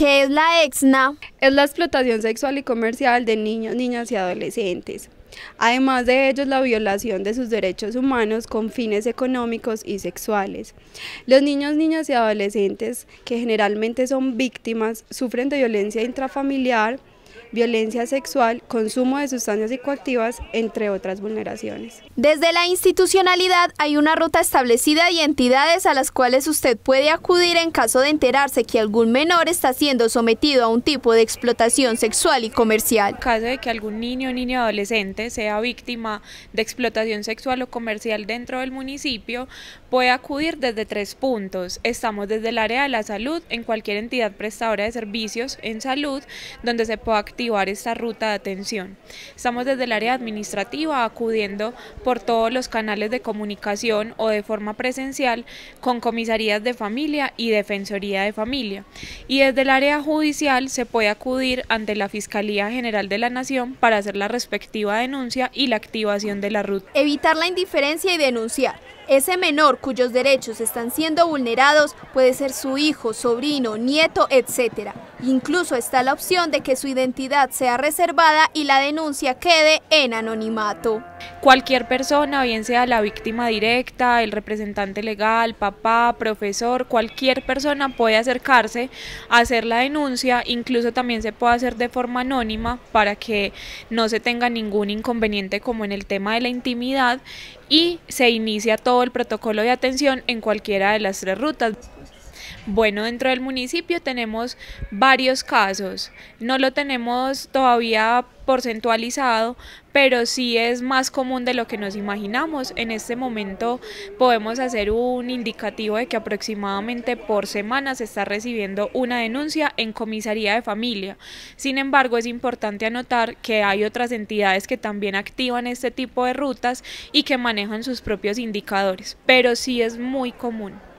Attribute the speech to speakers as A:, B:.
A: ¿Qué es la EXNA? Es la explotación sexual y comercial de niños, niñas y adolescentes. Además de ello, la violación de sus derechos humanos con fines económicos y sexuales. Los niños, niñas y adolescentes, que generalmente son víctimas, sufren de violencia intrafamiliar, violencia sexual, consumo de sustancias psicoactivas, entre otras vulneraciones. Desde la institucionalidad hay una ruta establecida
B: y entidades a las cuales usted puede acudir en caso de enterarse que algún menor está siendo sometido a un tipo de explotación sexual y comercial. En
C: caso de que algún niño o niña adolescente sea víctima de explotación sexual o comercial dentro del municipio, puede acudir desde tres puntos. Estamos desde el área de la salud, en cualquier entidad prestadora de servicios en salud, donde se pueda activar activar esta ruta de atención. Estamos desde el área administrativa acudiendo por todos los canales de comunicación o de forma presencial con comisarías de familia y defensoría de familia. Y desde el área judicial se puede acudir ante la Fiscalía General de la Nación para hacer la respectiva denuncia y la activación de la ruta.
B: Evitar la indiferencia y denunciar. Ese menor cuyos derechos están siendo vulnerados puede ser su hijo, sobrino, nieto, etcétera. Incluso está la opción de que su identidad sea reservada y la denuncia quede en anonimato. Cualquier persona, bien sea la víctima directa, el representante
C: legal, papá, profesor, cualquier persona puede acercarse a hacer la denuncia, incluso también se puede hacer de forma anónima para que no se tenga ningún inconveniente como en el tema de la intimidad y se inicia todo el protocolo de atención en cualquiera de las tres rutas. Bueno, dentro del municipio tenemos varios casos. No lo tenemos todavía porcentualizado, pero sí es más común de lo que nos imaginamos. En este momento podemos hacer un indicativo de que aproximadamente por semana se está recibiendo una denuncia en comisaría de familia. Sin embargo, es importante anotar que hay otras entidades que también activan este tipo de rutas y que manejan sus propios indicadores, pero sí es muy común.